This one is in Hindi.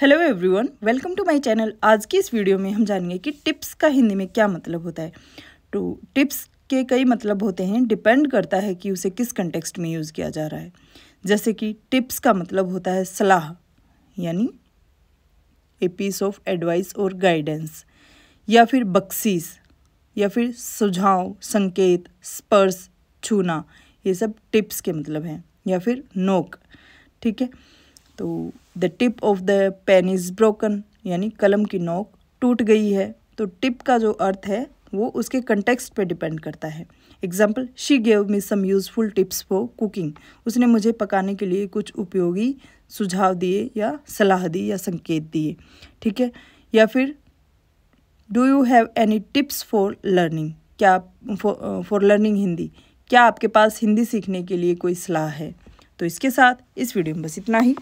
hello everyone welcome to my channel आज की इस वीडियो में हम जानेंगे कि टिप्स का हिंदी में क्या मतलब होता है तो टिप्स के कई मतलब होते हैं डिपेंड करता है कि उसे किस कंटेक्स्ट में यूज़ किया जा रहा है जैसे कि टिप्स का मतलब होता है सलाह यानी ए पीस ऑफ एडवाइस और गाइडेंस या फिर बक्सीस या फिर सुझाव संकेत स्पर्श छूना ये सब टिप्स के मतलब हैं या फिर नोक ठीक है तो the tip of the pen is broken यानी कलम की नोक टूट गई है तो टिप का जो अर्थ है वो उसके कंटेक्स्ट पे डिपेंड करता है example she gave me some useful tips for cooking उसने मुझे पकाने के लिए कुछ उपयोगी सुझाव दिए या सलाह दी या संकेत दिए ठीक है या फिर do you have any tips for learning क्या फॉर लर्निंग हिंदी क्या आपके पास हिंदी सीखने के लिए कोई सलाह है तो इसके साथ इस वीडियो में बस इतना ही